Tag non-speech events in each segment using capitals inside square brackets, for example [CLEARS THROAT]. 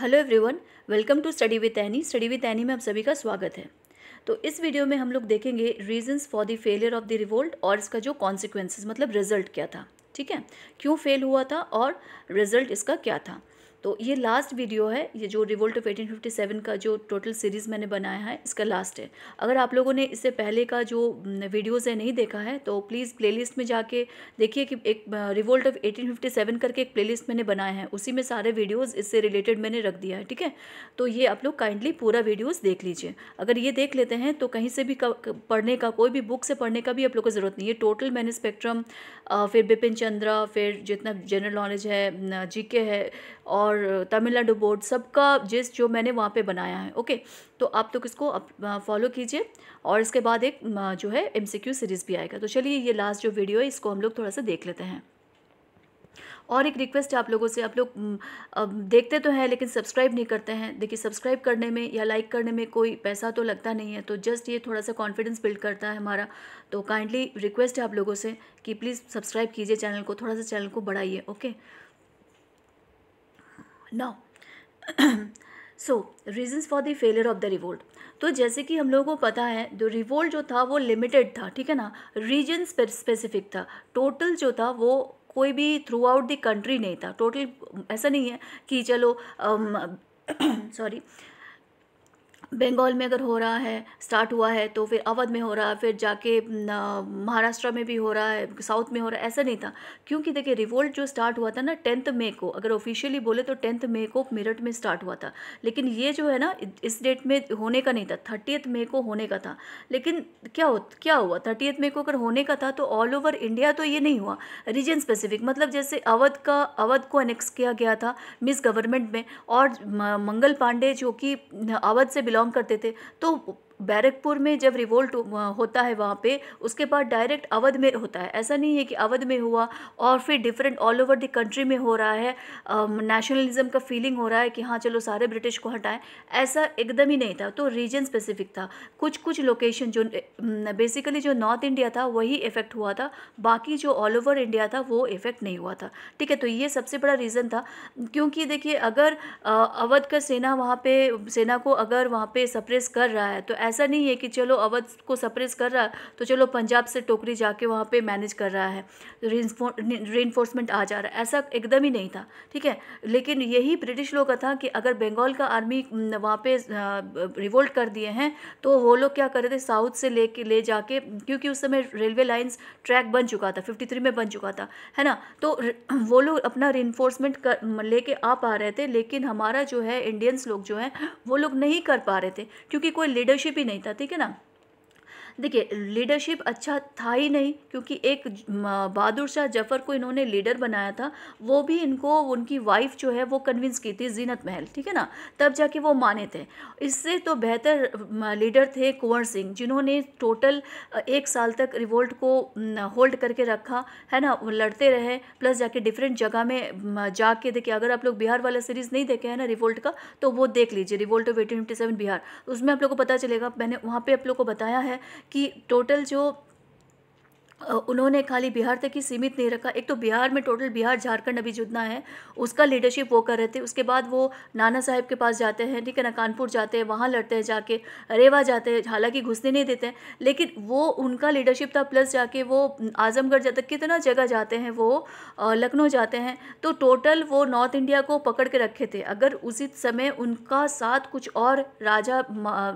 Hello everyone welcome to study with Annie study with Annie में आप सभी का स्वागत है तो इस वीडियो में हम लोग देखेंगे reasons for the failure of the revolt और इसका जो कॉन्सिक्वेंसेस मतलब रिजल्ट क्या था ठीक है क्यों फेल हुआ था और रिजल्ट इसका क्या था तो ये लास्ट वीडियो है ये जो रिवोल्ट ऑफ 1857 का जो टोटल सीरीज़ मैंने बनाया है इसका लास्ट है अगर आप लोगों ने इससे पहले का जो वीडियोज़ है नहीं देखा है तो प्लीज़ प्लेलिस्ट में जाके देखिए कि एक रिवोल्ट ऑफ 1857 करके एक प्लेलिस्ट मैंने बनाया है उसी में सारे वीडियोज़ इससे रिलेटेड मैंने रख दिया है ठीक है तो ये आप लोग काइंडली पूरा वीडियोज़ देख लीजिए अगर ये देख लेते हैं तो कहीं से भी पढ़ने का कोई भी बुक से पढ़ने का भी आप लोग को ज़रूरत नहीं है टोटल मैंने स्पेक्ट्रम फिर बिपिन चंद्रा फिर जितना जनरल नॉलेज है जी है और और तमिलनाडु बोर्ड सबका जिस जो मैंने वहाँ पे बनाया है ओके तो आप तो इसको फॉलो कीजिए और इसके बाद एक जो है एम सीरीज़ भी आएगा तो चलिए ये लास्ट जो वीडियो है इसको हम लोग थोड़ा सा देख लेते हैं और एक रिक्वेस्ट है आप लोगों से आप लोग देखते तो हैं लेकिन सब्सक्राइब नहीं करते हैं देखिए सब्सक्राइब करने में या लाइक करने में कोई पैसा तो लगता नहीं है तो जस्ट ये थोड़ा सा कॉन्फिडेंस बिल्ड करता है हमारा तो काइंडली रिक्वेस्ट है आप लोगों से कि प्लीज़ सब्सक्राइब कीजिए चैनल को थोड़ा सा चैनल को बढ़ाइए okay now so reasons for the failure of the revolt तो जैसे कि हम लोगों को पता है जो रिवोल्ट जो था वो लिमिटेड था ठीक है ना रीजन स्पेसिफिक था टोटल जो था वो कोई भी थ्रू आउट द कंट्री नहीं था टोटल ऐसा नहीं है कि चलो सॉरी um, [CLEARS THROAT] बंगाल में अगर हो रहा है स्टार्ट हुआ है तो फिर अवध में हो रहा है फिर जाके महाराष्ट्र में भी हो रहा है साउथ में हो रहा है ऐसा नहीं था क्योंकि देखिए रिवोल्ट जो स्टार्ट हुआ था ना टेंथ मे को अगर ऑफिशियली बोले तो टेंथ मे को मेरठ में स्टार्ट हुआ था लेकिन ये जो है ना इस डेट में होने का नहीं था थर्टीथ मे को होने का था लेकिन क्या हो क्या हुआ थर्टीथ मे को अगर होने का था तो ऑल ओवर इंडिया तो ये नहीं हुआ रीजन स्पेसिफिक मतलब जैसे अवध का अवध को अनेक्स किया गया था मिस गवर्नमेंट में और मंगल पांडे जो कि अवध से बिलोंग बिलोंग करते थे तो बैरकपुर में जब रिवोल्ट होता है वहाँ पे उसके बाद डायरेक्ट अवध में होता है ऐसा नहीं है कि अवध में हुआ और फिर different all over the country में हो रहा है नेशनलिज्म का फीलिंग हो रहा है कि हाँ चलो सारे ब्रिटिश को हटाएं ऐसा एकदम ही नहीं था तो रीजन स्पेसिफिक था कुछ कुछ लोकेशन जो बेसिकली जो नॉर्थ इंडिया था वही इफ़ेक्ट हुआ था बाकी जो ऑल ओवर इंडिया था वो इफ़ेक्ट नहीं हुआ था ठीक है तो ये सबसे बड़ा रीज़न था क्योंकि देखिए अगर अवध का सेना वहाँ पर सेना को अगर वहाँ पर सप्रेस कर रहा है तो ऐसा नहीं है कि चलो अवध को सप्रेस कर रहा तो चलो पंजाब से टोकरी जाके वहाँ पे मैनेज कर रहा है रेनफोर्समेंट आ जा रहा है ऐसा एकदम ही नहीं था ठीक है लेकिन यही ब्रिटिश लोग का था कि अगर बंगाल का आर्मी वहाँ पे रिवोल्ट कर दिए हैं तो वो लोग क्या कर रहे थे साउथ से ले के ले जाके क्योंकि उस समय रेलवे लाइन्स ट्रैक बन चुका था फिफ्टी थ्री में बन चुका था है ना तो वो लोग अपना रेनफोर्समेंट कर लेके आ पा रहे थे लेकिन हमारा जो है इंडियंस लोग जो है वो लोग नहीं कर पा रहे थे क्योंकि कोई लीडरशिप भी नहीं था ठीक है ना देखिए लीडरशिप अच्छा था ही नहीं क्योंकि एक बहादुर शाह जफ़र को इन्होंने लीडर बनाया था वो भी इनको उनकी वाइफ जो है वो कन्विंस की थी जीनत महल ठीक है ना तब जाके वो माने थे इससे तो बेहतर लीडर थे कुंवर सिंह जिन्होंने टोटल एक साल तक रिवोल्ट को होल्ड करके रखा है ना लड़ते रहे प्लस जाके डिफरेंट जगह में जाके देखिए अगर आप लोग बिहार वाला सीरीज़ नहीं देखे हैं ना रिवोल्ट का तो वो देख लीजिए रिवोल्ट ऑफ एटीन बिहार उसमें आप लोग को पता चलेगा मैंने वहाँ पर आप लोग को बताया है कि टोटल जो उन्होंने खाली बिहार तक ही सीमित नहीं रखा एक तो बिहार में टोटल बिहार झारखंड अभी जुदना है उसका लीडरशिप वो कर रहे थे उसके बाद वो नाना साहब के पास जाते हैं ठीक है ना कानपुर जाते हैं वहाँ लड़ते हैं जाके रेवा जाते हैं हालांकि घुसने नहीं देते हैं लेकिन वो उनका लीडरशिप था प्लस जाके वो आजमगढ़ जाते कितना जगह जाते हैं वो लखनऊ जाते हैं तो टोटल वो नॉर्थ इंडिया को पकड़ के रखे थे अगर उसी समय उनका साथ कुछ और राजा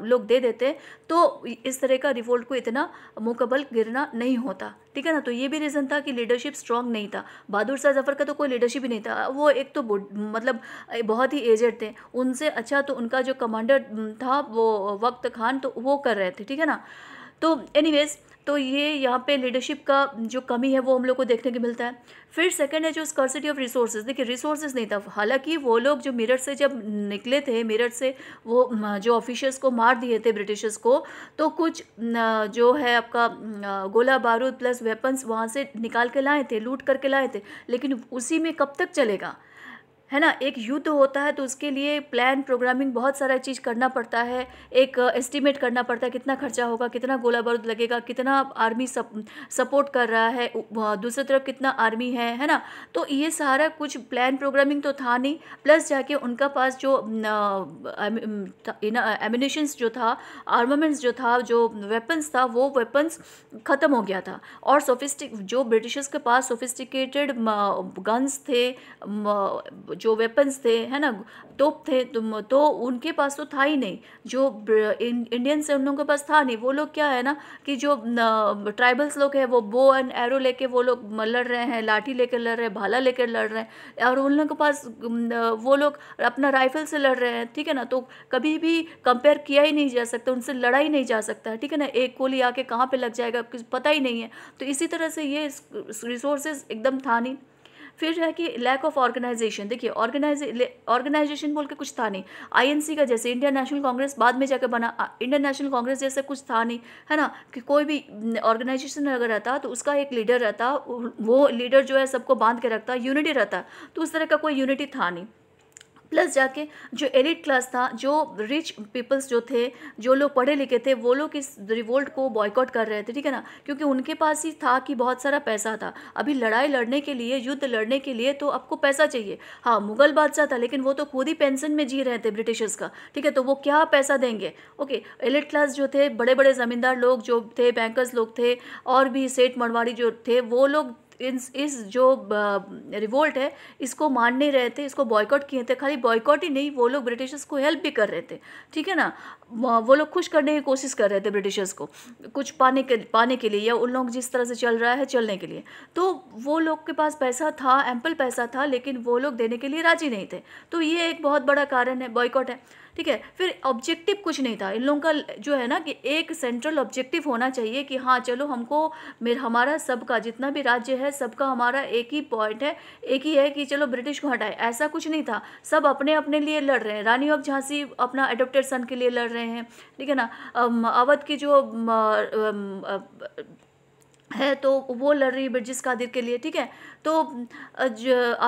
लोग दे देते तो इस तरह का रिवोल्ट को इतना मुकबल गिरना नहीं होता ठीक है ना तो ये भी रीज़न था कि लीडरशिप स्ट्रॉन्ग नहीं था बहादुर शाह जफ़र का तो कोई लीडरशिप ही नहीं था वो एक तो मतलब बहुत ही एजेड थे उनसे अच्छा तो उनका जो कमांडर था वो वक्त खान तो वो कर रहे थे ठीक है ना तो एनीवेज़ तो ये यहाँ पे लीडरशिप का जो कमी है वो हम लोग को देखने को मिलता है फिर सेकंड है जो स्कॉर्सिटी ऑफ रिसोर्सेज देखिए रिसोर्सेज नहीं था हालांकि वो लोग जो मेरठ से जब निकले थे मेरठ से वो जो ऑफिशर्स को मार दिए थे ब्रिटिशर्स को तो कुछ जो है आपका गोला बारूद प्लस वेपन्स वहाँ से निकाल के लाए थे लूट करके लाए थे लेकिन उसी में कब तक चलेगा है ना एक युद्ध होता है तो उसके लिए प्लान प्रोग्रामिंग बहुत सारा चीज़ करना पड़ता है एक एस्टिमेट करना पड़ता है कितना खर्चा होगा कितना गोला बारूद लगेगा कितना आर्मी सप, सपोर्ट कर रहा है दूसरी तरफ कितना आर्मी है है ना तो ये सारा कुछ प्लान प्रोग्रामिंग तो था नहीं प्लस जाके उनका पास जो एमिनेशंस जो था आर्मामेंट्स जो था जो वेपन्स था वो वेपन्स ख़त्म हो गया था और सोफिस्टिक जो ब्रिटिशर्स के पास सोफिस्टिकेटेड गन्स थे जो वेपन्स थे है ना तोप थे तो, तो उनके पास तो था ही नहीं जो इन, इंडियंस हैं उन लोगों के पास था नहीं वो लोग क्या है ना कि जो ट्राइबल्स लोग हैं वो बो एंड एरो लेके वो लोग लड़ रहे हैं लाठी लेकर लड़ रहे हैं भाला लेकर लड़ रहे हैं और उन लोगों के पास वो लोग अपना राइफल से लड़ रहे हैं ठीक है ना तो कभी भी कंपेयर किया ही नहीं जा सकता उनसे लड़ा ही नहीं जा सकता है ठीक है ना एक गोली आके कहाँ पर लग जाएगा कुछ पता ही नहीं है तो इसी तरह से ये रिसोर्सेज एकदम था नहीं फिर जो है कि लैक ऑफ ऑर्गेनाइजेशन देखिए ऑर्गेनाइजे ऑर्गेनाइजेशन बोल के कुछ था नहीं आईएनसी का जैसे इंडियन नेशनल कांग्रेस बाद में जाकर बना इंडियन नेशनल कांग्रेस जैसे कुछ था नहीं है ना कि कोई भी ऑर्गेनाइजेशन अगर रहता तो उसका एक लीडर रहता वो लीडर जो है सबको बांध के रखता यूनिटी रहता तो उस तरह का कोई यूनिटी था नहीं प्लस जाके जो एलिट क्लास था जो रिच पीपल्स जो थे जो लोग पढ़े लिखे थे वो लोग इस रिवोल्ट को बॉयकॉट कर रहे थे ठीक है ना क्योंकि उनके पास ही था कि बहुत सारा पैसा था अभी लड़ाई लड़ने के लिए युद्ध लड़ने के लिए तो आपको पैसा चाहिए हाँ मुगल बादशाह था लेकिन वो तो खुद ही पेंशन में जी रहे थे ब्रिटिशर्स का ठीक है तो वो क्या पैसा देंगे ओके एलिट क्लास जो थे बड़े बड़े ज़मींदार लोग जो थे बैंकर्स लोग थे और भी सेठ मरवाड़ी जो थे वो लोग इस इस जो रिवोल्ट है इसको मान नहीं रहे थे इसको बॉयकॉट किए थे खाली बॉयकॉट ही नहीं वो लोग ब्रिटिशर्स को हेल्प भी कर रहे थे ठीक है ना वो लोग खुश करने की कोशिश कर रहे थे ब्रिटिशर्स को कुछ पाने के पाने के लिए या उन लोग जिस तरह से चल रहा है चलने के लिए तो वो लोग के पास पैसा था एम्पल पैसा था लेकिन वो लोग देने के लिए राज़ी नहीं थे तो ये एक बहुत बड़ा कारण है बॉयकॉट है ठीक है फिर ऑब्जेक्टिव कुछ नहीं था इन लोगों का जो है ना कि एक सेंट्रल ऑब्जेक्टिव होना चाहिए कि हाँ चलो हमको मेरे हमारा सबका जितना भी राज्य है सबका हमारा एक ही पॉइंट है एक ही है कि चलो ब्रिटिश को हटाए ऐसा कुछ नहीं था सब अपने अपने लिए लड़ रहे हैं रानी ऑफ झांसी अपना एडोप्टेड सन के लिए लड़ रहे हैं ठीक है ना अवध की जो है तो वो लड़ रही है कादिर के लिए ठीक है तो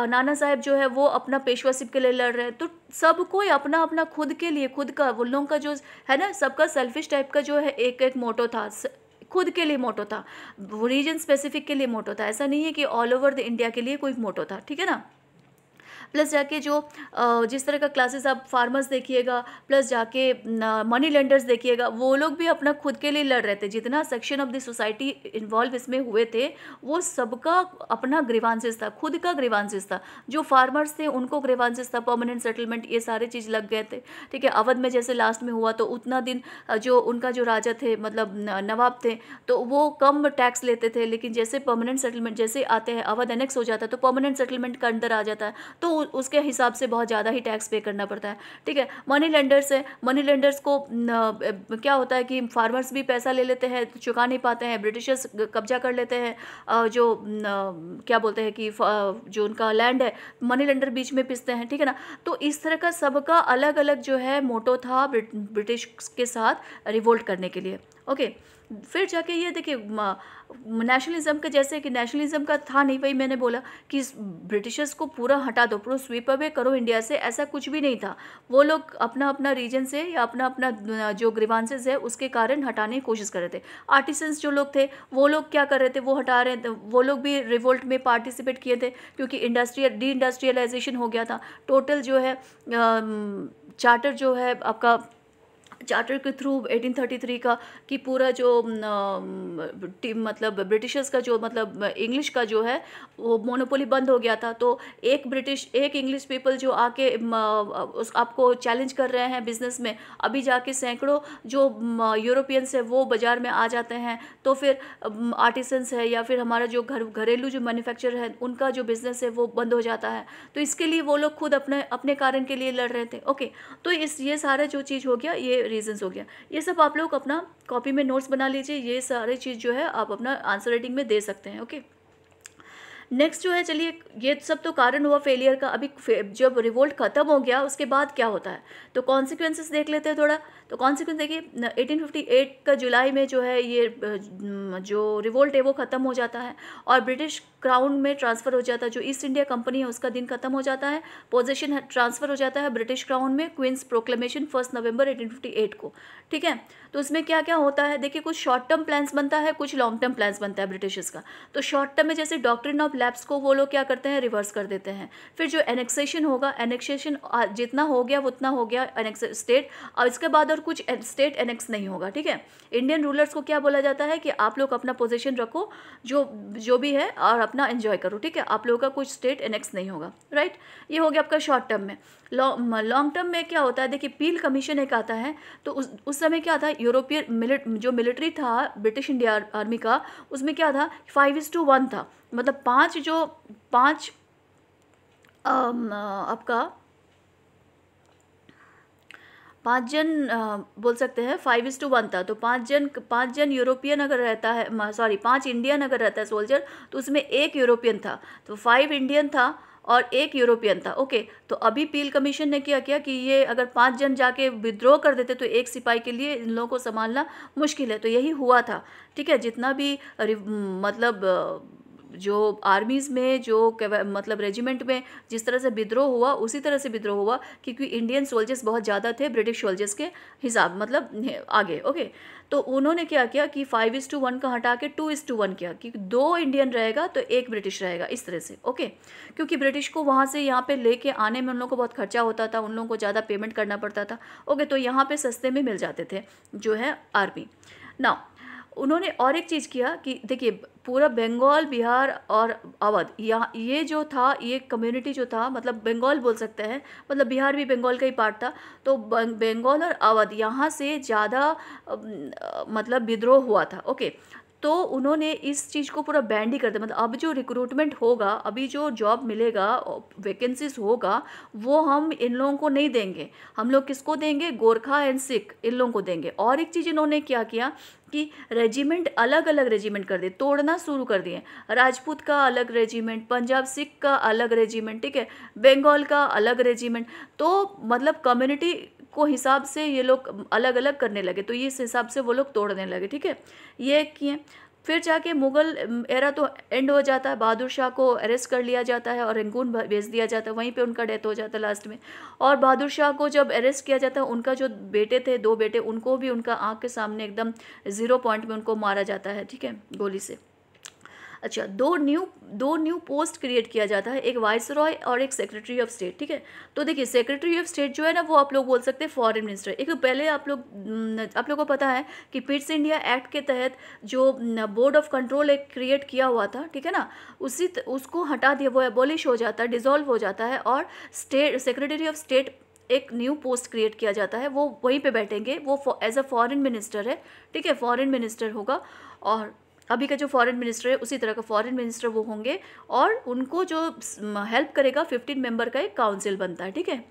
नाना साहब जो है वो अपना सिप के लिए लड़ रहे हैं तो सब कोई अपना अपना खुद के लिए खुद का वो लोगों का जो है ना सबका सेल्फिश टाइप का जो है एक एक मोटो था खुद के लिए मोटो था रीजन स्पेसिफिक के लिए मोटो था ऐसा नहीं है कि ऑल ओवर द इंडिया के लिए कोई मोटो था ठीक है ना प्लस जाके जो जिस तरह का क्लासेस आप फार्मर्स देखिएगा प्लस जाके मनी लेंडर्स देखिएगा वो लोग भी अपना खुद के लिए लड़ रहे थे जितना section of the society involve इसमें हुए थे वो सबका अपना ग्रीवांसेस था खुद का ग्रीवांसेस था जो फार्मर्स थे उनको ग्रीवांसेस था परमानेंट सेटलमेंट ये सारे चीज़ लग गए थे ठीक है अवध में जैसे लास्ट में हुआ तो उतना दिन जो उनका जो राजा थे मतलब नवाब थे तो वो कम टैक्स लेते थे लेकिन जैसे परमानेंट सेटलमेंट जैसे आते हैं अवध एनेक्स हो जाता है तो परमानेंट सेटलमेंट का अंदर आ जाता है तो उसके हिसाब से बहुत ज़्यादा ही टैक्स पे करना पड़ता है ठीक है मनी लेंडर्स है मनी लेंडर्स को न, क्या होता है कि फार्मर्स भी पैसा ले लेते हैं चुका नहीं पाते हैं ब्रिटिशर्स कब्जा कर लेते हैं जो न, क्या बोलते हैं कि जो उनका लैंड है मनी लेंडर बीच में पिसते हैं ठीक है ना तो इस तरह का सबका अलग अलग जो है मोटो था ब्रिटिश के साथ रिवोल्ट करने के लिए ओके फिर जाके ये देखिए नेशनलिज्म का जैसे कि नेशनलिज्म का था नहीं भाई मैंने बोला कि ब्रिटिशर्स को पूरा हटा दो पूरा स्वीप अवे करो इंडिया से ऐसा कुछ भी नहीं था वो लोग अपना अपना रीजन से या अपना अपना जो ग्रीवांसेज है उसके कारण हटाने की कोशिश कर रहे थे आर्टिसंस जो लोग थे वो लोग क्या कर रहे थे वो हटा रहे थे वो लोग भी रिवोल्ट में पार्टिसिपेट किए थे क्योंकि इंडस्ट्रियल डी इंडस्ट्रियलाइजेशन हो गया था टोटल जो है चार्टर जो है आपका चार्टर के थ्रू 1833 का कि पूरा जो मतलब ब्रिटिशर्स का जो मतलब इंग्लिश का जो है वो मोनोपोली बंद हो गया था तो एक ब्रिटिश एक इंग्लिश पीपल जो आके उस आपको चैलेंज कर रहे हैं बिजनेस में अभी जाके सैकड़ों जो यूरोपियंस है वो बाज़ार में आ जाते हैं तो फिर आर्टिसंस है या फिर हमारा जो घर घरेलू जो मैन्युफैक्चर है उनका जो बिज़नेस है वो बंद हो जाता है तो इसके लिए वो लोग खुद अपने अपने कारण के लिए लड़ रहे थे ओके तो इस ये सारा जो चीज़ हो गया ये रीजंस हो गया ये सब आप लोग अपना कॉपी में नोट्स बना लीजिए ये सारी चीज़ जो है आप अपना आंसर राइटिंग में दे सकते हैं ओके नेक्स्ट जो है चलिए ये सब तो कारण हुआ फेलियर का अभी जब रिवोल्ट ख़त्म हो गया उसके बाद क्या होता है तो कॉन्सिक्वेंसेस देख लेते हैं थोड़ा तो कॉन्सिक्वेंस देखिए 1858 का जुलाई में जो है ये जो रिवोल्ट है वो ख़त्म हो जाता है और ब्रिटिश क्राउन में ट्रांसफ़र हो जाता है जो ईस्ट इंडिया कंपनी है उसका दिन खत्म हो जाता है पोजिशन ट्रांसफ़र हो जाता है ब्रिटिश क्राउन में क्वींस प्रोक्लेमेशन फर्स्ट नवंबर 1858 को ठीक है तो उसमें क्या क्या होता है देखिए कुछ शॉर्ट टर्म प्लान्स बनता है कुछ लॉन्ग टर्म प्लान्स बनता है ब्रिटिशर्स का तो शॉर्ट टर्म में जैसे डॉक्ट्रिन ऑफ लैब्स को वो लोग क्या करते हैं रिवर्स कर देते हैं फिर जो एनेक्सेशन होगा एनेक्सेशन जितना हो गया उतना हो गया एनेक्स स्टेट और इसके बाद और कुछ स्टेट एनेक्स नहीं होगा ठीक है इंडियन रूलर्स को क्या बोला जाता है कि आप लोग अपना पोजीशन रखो जो जो भी है और अपना एंजॉय करो ठीक है आप लोगों का कुछ स्टेट एनेक्स नहीं होगा राइट ये हो गया आपका शॉर्ट टर्म में लॉन्ग टर्म में क्या होता है देखिए पील कमीशन एक आता है तो उस उस समय क्या था यूरोपियन मिलिट जो मिलिट्री था ब्रिटिश इंडिया आर्मी का उसमें क्या था फाइव इज़ टू वन था मतलब पाँच जो पाँच आपका पाँच जन आ, बोल सकते हैं फाइव इज़ टू वन था तो पाँच जन पाँच जन यूरोपियन अगर रहता है सॉरी पाँच इंडियन अगर रहता है सोल्जर तो उसमें एक यूरोपियन था तो फाइव इंडियन था और एक यूरोपियन था ओके तो अभी पील कमीशन ने क्या किया कि ये अगर पाँच जन जाके विद्रोह कर देते तो एक सिपाही के लिए इन लोगों को संभालना मुश्किल है तो यही हुआ था ठीक है जितना भी मतलब जो आर्मीज़ में जो मतलब रेजिमेंट में जिस तरह से विद्रोह हुआ उसी तरह से विद्रोह हुआ क्योंकि इंडियन सोल्जर्स बहुत ज़्यादा थे ब्रिटिश सोल्जर्स के हिसाब मतलब आगे ओके तो उन्होंने क्या किया कि फाइव इज़ टू वन का हटा के टू इज़ टू वन किया क्योंकि दो इंडियन रहेगा तो एक ब्रिटिश रहेगा इस तरह से ओके क्योंकि ब्रिटिश को वहाँ से यहाँ पे लेके आने में उन लोगों को बहुत खर्चा होता था उन लोगों को ज़्यादा पेमेंट करना पड़ता था ओके तो यहाँ पे सस्ते में मिल जाते थे जो है आर्मी नाउ उन्होंने और एक चीज़ किया कि देखिए पूरा बंगाल बिहार और अवध यहाँ ये जो था ये कम्युनिटी जो था मतलब बंगाल बोल सकते हैं मतलब बिहार भी बंगाल का ही पार्ट था तो बंगाल और अवध यहाँ से ज़्यादा मतलब विद्रोह हुआ था ओके तो उन्होंने इस चीज़ को पूरा बैंड ही कर दिया मतलब अब जो रिक्रूटमेंट होगा अभी जो जॉब मिलेगा वैकेंसीज होगा वो हम इन लोगों को नहीं देंगे हम लोग किसको देंगे गोरखा एंड सिख इन लोगों को देंगे और एक चीज़ इन्होंने क्या किया कि रेजिमेंट अलग अलग रेजिमेंट कर दिए तोड़ना शुरू कर दिए राजपूत का अलग रेजिमेंट पंजाब सिख का अलग रेजिमेंट ठीक है बंगाल का अलग रेजिमेंट तो मतलब कम्युनिटी को हिसाब से ये लोग अलग अलग करने लगे तो इस हिसाब से वो लोग तोड़ने लगे ठीक है ये किए फिर जाके मुग़ल एरा तो एंड हो जाता है बहादुर शाह को अरेस्ट कर लिया जाता है और रंगून भेज दिया जाता है वहीं पे उनका डेथ हो जाता है लास्ट में और बहादुर शाह को जब अरेस्ट किया जाता है उनका जो बेटे थे दो बेटे उनको भी उनका आँख के सामने एकदम ज़ीरो पॉइंट में उनको मारा जाता है ठीक है गोली से अच्छा दो न्यू दो न्यू पोस्ट क्रिएट किया जाता है एक वाइस रॉय और एक सेक्रेटरी ऑफ स्टेट ठीक है तो देखिए सेक्रेटरी ऑफ स्टेट जो है ना वो आप लोग बोल सकते हैं फॉरेन मिनिस्टर एक तो पहले आप लोग आप लोग को पता है कि पिट्स इंडिया एक्ट के तहत जो बोर्ड ऑफ कंट्रोल एक क्रिएट किया हुआ था ठीक है ना उसी उसको हटा दिया वो एबोलिश हो जाता है डिजोल्व हो जाता है और स्टेट सेक्रेटरी ऑफ स्टेट एक न्यू पोस्ट क्रिएट किया जाता है वो वहीं पे बैठेंगे वो एज अ फॉरेन मिनिस्टर है ठीक है फॉरेन मिनिस्टर होगा और अभी का जो फॉरेन मिनिस्टर है उसी तरह का फॉरेन मिनिस्टर वो होंगे और उनको जो हेल्प करेगा फिफ्टीन मेंबर का एक काउंसिल बनता है ठीक है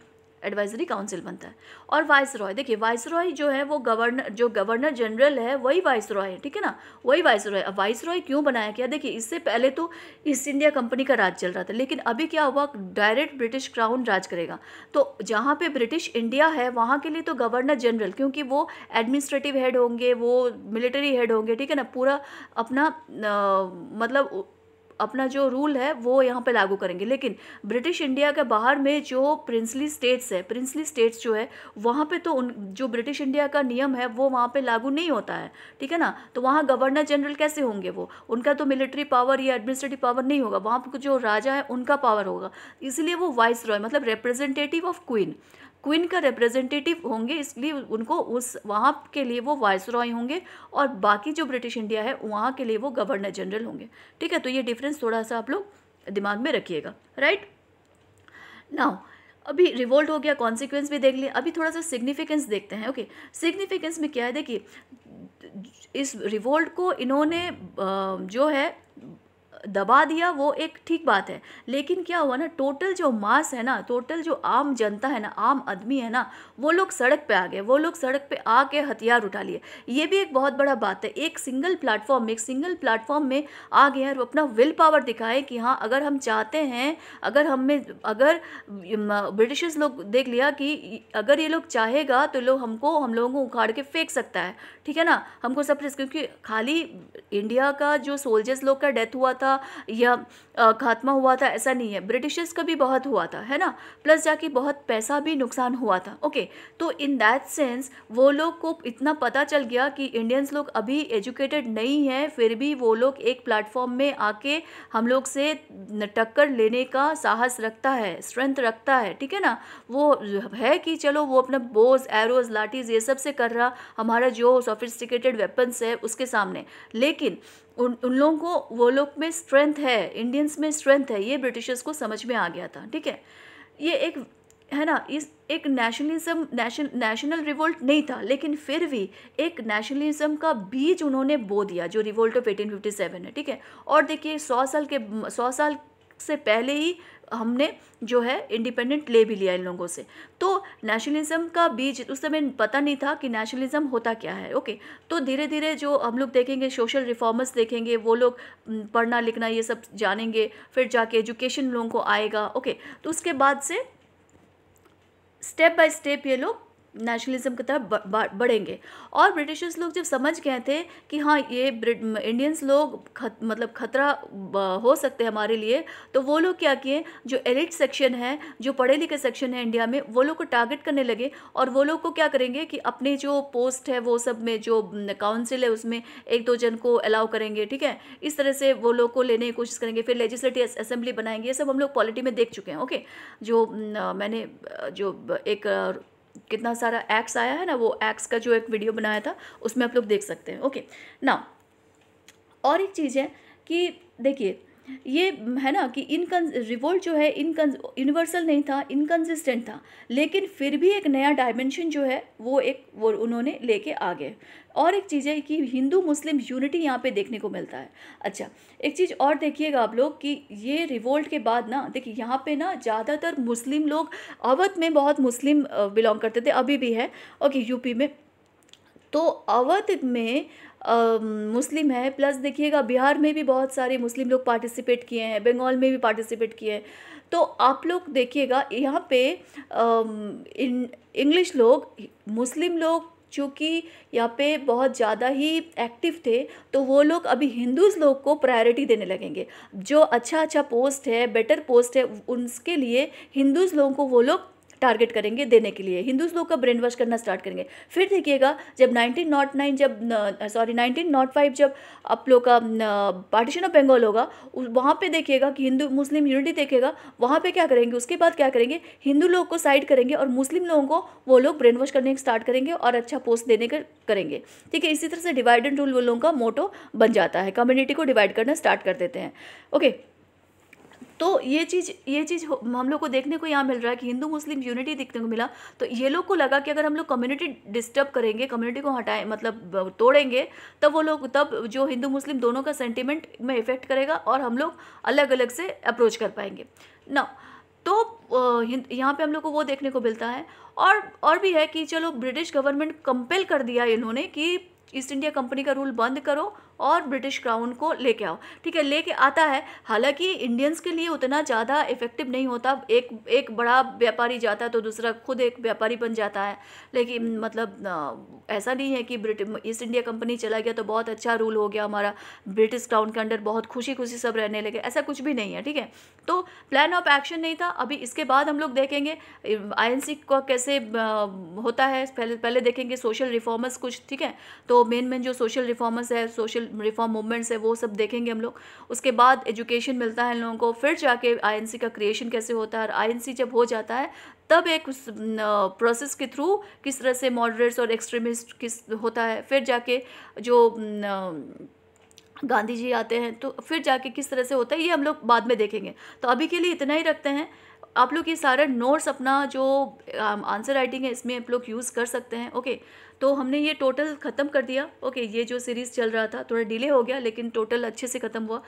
एडवाइजरी काउंसिल बनता है और वाइस रॉय देखिए वाइस रॉय जो है वो गवर्नर जो गवर्नर जनरल है वही वाइस रॉय है ठीक है ना वही वाइस रॉय अब वाइस रॉय क्यों बनाया गया देखिए इससे पहले तो ईस्ट इंडिया कंपनी का राज चल रहा था लेकिन अभी क्या हुआ डायरेक्ट ब्रिटिश क्राउन राज करेगा तो जहाँ पर ब्रिटिश इंडिया है वहाँ के लिए तो गवर्नर जनरल क्योंकि वो एडमिनिस्ट्रेटिव हेड होंगे वो मिलिट्री हेड होंगे ठीक है ना पूरा अपना आ, मतलब अपना जो रूल है वो यहाँ पे लागू करेंगे लेकिन ब्रिटिश इंडिया के बाहर में जो प्रिंसली स्टेट्स है प्रिंसली स्टेट्स जो है वहाँ पे तो उन जो ब्रिटिश इंडिया का नियम है वो वहाँ पे लागू नहीं होता है ठीक है ना तो वहाँ गवर्नर जनरल कैसे होंगे वो उनका तो मिलिट्री पावर या एडमिनिस्ट्रेटिव पावर नहीं होगा वहाँ पर जो राजा है उनका पावर होगा इसलिए वो वाइस रॉय मतलब रिप्रेजेंटेटिव ऑफ क्वीन क्वीन का रिप्रेजेंटेटिव होंगे इसलिए उनको उस वहाँ के लिए वो वाइस रॉय होंगे और बाकी जो ब्रिटिश इंडिया है वहाँ के लिए वो गवर्नर जनरल होंगे ठीक है तो ये डिफरेंस थोड़ा सा आप लोग दिमाग में रखिएगा राइट नाउ अभी रिवोल्ट हो गया कॉन्सिक्वेंस भी देख लिया अभी थोड़ा सा सिग्निफिकेंस देखते हैं ओके okay. सिग्निफिकेंस में क्या है देखिए इस रिवोल्ट को इन्होंने जो है दबा दिया वो एक ठीक बात है लेकिन क्या हुआ ना टोटल जो मास है ना टोटल जो आम जनता है ना आम आदमी है ना वो लोग सड़क पे आ गए वो लोग सड़क पे आके हथियार उठा लिए ये भी एक बहुत बड़ा बात है एक सिंगल प्लेटफॉर्म एक सिंगल प्लेटफॉर्म में आ गए और अपना विल पावर दिखाए कि हाँ अगर हम चाहते हैं अगर हमें अगर ब्रिटिशर्स लोग देख लिया कि अगर ये लोग चाहेगा तो लोग हमको हम लोगों को उखाड़ के फेंक सकता है ठीक है ना हमको सब क्योंकि खाली इंडिया का जो सोल्जर्स लोग का डेथ हुआ था यह खात्मा हुआ था ऐसा नहीं है ब्रिटिशर्स का भी बहुत हुआ था है ना प्लस जाके बहुत पैसा भी नुकसान हुआ था ओके तो इन दैट सेंस वो लोग को इतना पता चल गया कि इंडियंस लोग अभी एजुकेटेड नहीं हैं फिर भी वो लोग एक प्लेटफॉर्म में आके हम लोग से टक्कर लेने का साहस रखता है स्ट्रेंथ रखता है ठीक है ना वो है कि चलो वो अपना बोज एरोज लाठीज ये सब से कर रहा हमारा जो सोफिस्टिकेटेड वेपन्स है उसके सामने लेकिन उन उन लोगों को वो लोग में स्ट्रेंथ है इंडियन इंडियंस में स्ट्रेंथ है ये ब्रिटिशर्स को समझ में आ गया था ठीक है ये एक है ना इस एक नेशनलिज्म नेशन नेशनल रिवोल्ट नहीं था लेकिन फिर भी एक नेशनलिज्म का बीज उन्होंने बो दिया जो रिवोल्ट ऑफ 1857 है ठीक है और देखिए सौ साल के सौ साल से पहले ही हमने जो है इंडिपेंडेंट ले भी लिया इन लोगों से तो नेशनलिज्म का बीज उस समय पता नहीं था कि नेशनलिज्म होता क्या है ओके तो धीरे धीरे जो हम लोग देखेंगे सोशल रिफॉर्मर्स देखेंगे वो लोग पढ़ना लिखना ये सब जानेंगे फिर जाके एजुकेशन लोगों को आएगा ओके तो उसके बाद से स्टेप बाय स्टेप ये लोग नेशनलिज्म की तरफ बढ़ेंगे और ब्रिटिशर्स लोग जब समझ गए थे कि हाँ ये इंडियंस लोग खत, मतलब खतरा हो सकते हैं हमारे लिए तो वो लोग क्या किए जो एलिट सेक्शन है जो पढ़े लिखे सेक्शन है इंडिया में वो लोग को टारगेट करने लगे और वो लोग को क्या करेंगे कि अपने जो पोस्ट है वो सब में जो काउंसिल है उसमें एक दो जन को अलाउ करेंगे ठीक है इस तरह से वो लोग को लेने की कोशिश करेंगे फिर लेजिस्लेटिव असेंबली बनाएंगे ये सब हम लोग पॉलिटी में देख चुके हैं ओके जो न, मैंने जो एक कितना सारा एक्स आया है ना वो एक्स का जो एक वीडियो बनाया था उसमें आप लोग देख सकते हैं ओके ना और एक चीज़ है कि देखिए ये है ना कि इनकन रिवोल्ट जो है इनकन यूनिवर्सल नहीं था इनकन्सिस्टेंट था लेकिन फिर भी एक नया डायमेंशन जो है वो एक वो उन्होंने लेके आ गए और एक चीज़ है कि हिंदू मुस्लिम यूनिटी यहाँ पे देखने को मिलता है अच्छा एक चीज़ और देखिएगा आप लोग कि ये रिवोल्ट के बाद ना देखिए यहाँ पे ना ज़्यादातर मुस्लिम लोग अवध में बहुत मुस्लिम बिलोंग करते थे अभी भी है ओके यूपी में तो अवध में मुस्लिम है प्लस देखिएगा बिहार में भी बहुत सारे मुस्लिम लोग पार्टिसिपेट किए हैं बंगाल में भी पार्टिसिपेट किए हैं तो आप लोग देखिएगा यहाँ पे इंग्लिश लोग मुस्लिम लोग चूँकि यहाँ पे बहुत ज़्यादा ही एक्टिव थे तो वो लोग अभी हिंदूज़ लोग को प्रायोरिटी देने लगेंगे जो अच्छा अच्छा पोस्ट है बेटर पोस्ट है उनके लिए हिंदूज़ लोगों को वो लोग टारगेट करेंगे देने के लिए हिंदू लोग का ब्रेन वॉश करना स्टार्ट करेंगे फिर देखिएगा जब नाइनटीन नॉट नाइन जब सॉरी नाइनटीन नॉट फाइव जब आप लोग का पार्टीशन ऑफ बंगाल होगा वहाँ पे देखिएगा कि हिंदू मुस्लिम यूनिटी देखेगा वहाँ पे क्या करेंगे उसके बाद क्या करेंगे हिंदू लोग को साइड करेंगे और मुस्लिम लोगों को वो लोग ब्रेन वॉश करने स्टार्ट करेंगे और अच्छा पोस्ट देने कर, करेंगे ठीक है इसी तरह से डिवाइड एंड रूल वो लोगों का मोटो बन जाता है कम्युनिटी को डिवाइड करना स्टार्ट कर देते हैं ओके तो ये चीज़ ये चीज़ हम लोग को देखने को यहाँ मिल रहा है कि हिंदू मुस्लिम यूनिटी देखने को मिला तो ये लोग को लगा कि अगर हम लोग कम्युनिटी डिस्टर्ब करेंगे कम्युनिटी को हटाएं मतलब तोड़ेंगे तब वो लोग तब जो हिंदू मुस्लिम दोनों का सेंटिमेंट में इफेक्ट करेगा और हम लोग अलग अलग से अप्रोच कर पाएंगे ना तो यहाँ पे हम लोग को वो देखने को मिलता है और और भी है कि चलो ब्रिटिश गवर्नमेंट कंपेल कर दिया इन्होंने कि ईस्ट इंडिया कंपनी का रूल बंद करो और ब्रिटिश क्राउन को लेके आओ ठीक है लेके आता है हालांकि इंडियंस के लिए उतना ज़्यादा इफ़ेक्टिव नहीं होता एक एक बड़ा व्यापारी जाता है तो दूसरा खुद एक व्यापारी बन जाता है लेकिन मतलब ऐसा नहीं है कि ब्रिटिश ईस्ट इंडिया कंपनी चला गया तो बहुत अच्छा रूल हो गया हमारा ब्रिटिश क्राउन के अंडर बहुत खुशी खुशी सब रहने लगे ऐसा कुछ भी नहीं है ठीक है तो प्लान ऑफ एक्शन नहीं था अभी इसके बाद हम लोग देखेंगे आई का कैसे होता है पहले पहले देखेंगे सोशल रिफॉर्मर्स कुछ ठीक है तो मेन मेन जो सोशल रिफॉर्मर्स है सोशल रिफॉर्म मूवमेंट्स है वो सब देखेंगे हम लोग उसके बाद एजुकेशन मिलता है इन लोगों को फिर जाके आईएनसी का क्रिएशन कैसे होता है और आईएनसी जब हो जाता है तब एक प्रोसेस के थ्रू किस तरह से मॉडरेट्स और एक्सट्रीमिस्ट किस होता है फिर जाके जो न, गांधी जी आते हैं तो फिर जाके किस तरह से होता है ये हम लोग बाद में देखेंगे तो अभी के लिए इतना ही रखते हैं आप लोग ये सारे नोट्स अपना जो आंसर राइटिंग है इसमें आप लोग यूज़ कर सकते हैं ओके तो हमने ये टोटल ख़त्म कर दिया ओके ये जो सीरीज़ चल रहा था थोड़ा डिले हो गया लेकिन टोटल अच्छे से ख़त्म हुआ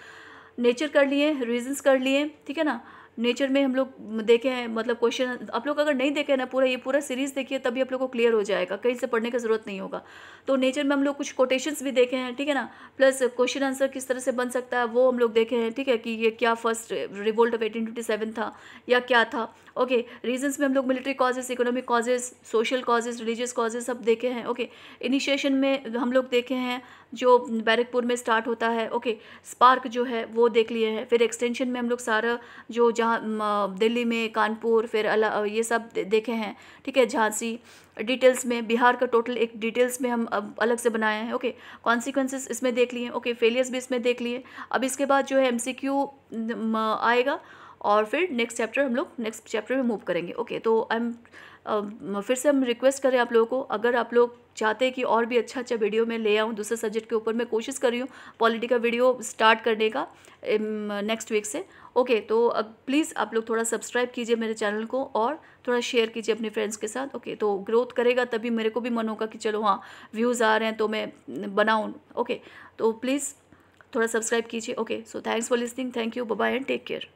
नेचर कर लिए रीजन्स कर लिए ठीक है ना नेचर में हम लोग देखे हैं मतलब क्वेश्चन आप लोग अगर नहीं देखे ना पूरा ये पूरा सीरीज़ देखिए तभी आप लोग को क्लियर हो जाएगा कहीं से पढ़ने का ज़रूरत नहीं होगा तो नेचर में हम लोग कुछ कोटेशंस भी देखे हैं ठीक है ना प्लस क्वेश्चन आंसर किस तरह से बन सकता है वो हम लोग देखे हैं ठीक है कि ये क्या फर्स्ट रिवोल्ट ऑफ एटीन था या क्या था ओके रीजन्स में हम लोग military causes economic causes social causes religious causes सब देखे हैं ओके इनिशिएशन में हम लोग देखे हैं जो बैरकपुर में स्टार्ट होता है ओके स्पार्क जो है वो देख लिए हैं फिर एक्सटेंशन में हम लोग सारा जो जहाँ जहाँ दिल्ली में कानपुर फिर अला ये सब देखे हैं ठीक है झांसी डिटेल्स में बिहार का टोटल एक डिटेल्स में हम अब अलग से बनाए हैं ओके कॉन्सिक्वेंसेस इसमें देख लिए ओके फेलियर्स भी इसमें देख लिए अब इसके बाद जो है एम आएगा और फिर नेक्स्ट चैप्टर हम लोग नेक्स्ट चैप्टर में मूव करेंगे ओके तो आई एम फिर से हम रिक्वेस्ट करें आप लोगों को अगर आप लोग चाहते हैं कि और भी अच्छा अच्छा वीडियो मैं ले आऊँ दूसरे सब्जेक्ट के ऊपर मैं कोशिश कर रही हूँ पॉलिटी का वीडियो स्टार्ट करने का नेक्स्ट वीक से ओके तो प्लीज़ आप लोग थोड़ा सब्सक्राइब कीजिए मेरे चैनल को और थोड़ा शेयर कीजिए अपने फ्रेंड्स के साथ ओके तो ग्रोथ करेगा तभी मेरे को भी मन होगा कि चलो हाँ व्यूज़ आ रहे हैं तो मैं बनाऊँ ओके तो प्लीज़ थोड़ा सब्सक्राइब कीजिए okay so thanks for listening thank you bye and take care